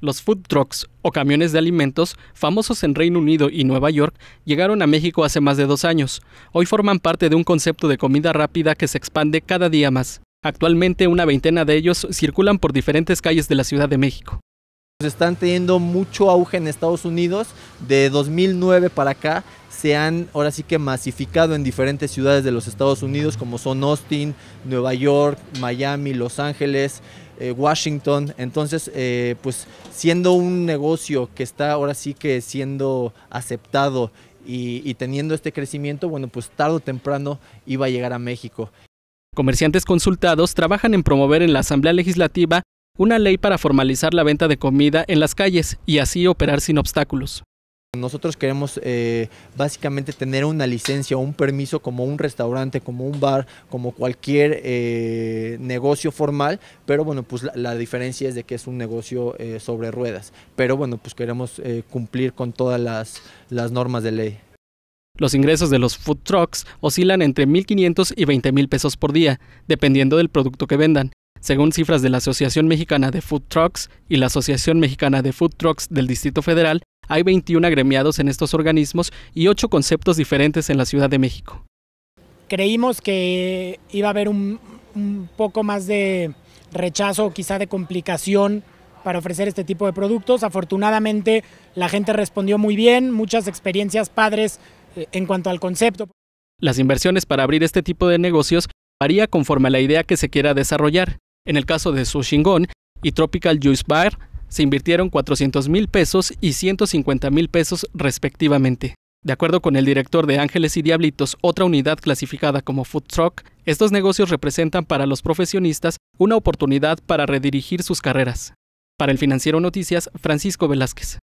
Los food trucks o camiones de alimentos, famosos en Reino Unido y Nueva York, llegaron a México hace más de dos años. Hoy forman parte de un concepto de comida rápida que se expande cada día más. Actualmente una veintena de ellos circulan por diferentes calles de la Ciudad de México. Están teniendo mucho auge en Estados Unidos. De 2009 para acá se han ahora sí que masificado en diferentes ciudades de los Estados Unidos como son Austin, Nueva York, Miami, Los Ángeles. Eh, Washington. Entonces, eh, pues siendo un negocio que está ahora sí que siendo aceptado y, y teniendo este crecimiento, bueno, pues tarde o temprano iba a llegar a México. Comerciantes consultados trabajan en promover en la Asamblea Legislativa una ley para formalizar la venta de comida en las calles y así operar sin obstáculos. Nosotros queremos eh, básicamente tener una licencia o un permiso como un restaurante, como un bar, como cualquier eh, negocio formal, pero bueno, pues la, diferencia es de que es un negocio eh, sobre ruedas, pero bueno, pues queremos cumplir con todas las, las normas de ley. Los ingresos de los food trucks oscilan entre 1.500 y 20.000 pesos por día, dependiendo del producto que vendan. Según cifras de la Asociación Mexicana de Food Trucks y la Asociación Mexicana de Food Trucks del Distrito Federal, hay 21 agremiados en estos organismos y 8 conceptos diferentes en la Ciudad de México. Creímos que iba a haber un, poco más de rechazo, quizá de complicación para ofrecer este tipo de productos. Afortunadamente la gente respondió muy bien, muchas experiencias padres eh, en cuanto al concepto. Las inversiones para abrir este tipo de negocios varía conforme a la idea que se quiera desarrollar. En el caso de Sushingón y Tropical Juice Bar, se invirtieron 400 mil pesos y 150 mil pesos respectivamente. De acuerdo con el director de Ángeles y Diablitos, otra unidad clasificada como Food Truck, estos negocios representan para los profesionistas una oportunidad para redirigir sus carreras. Para el financiero Noticias, Francisco Velázquez.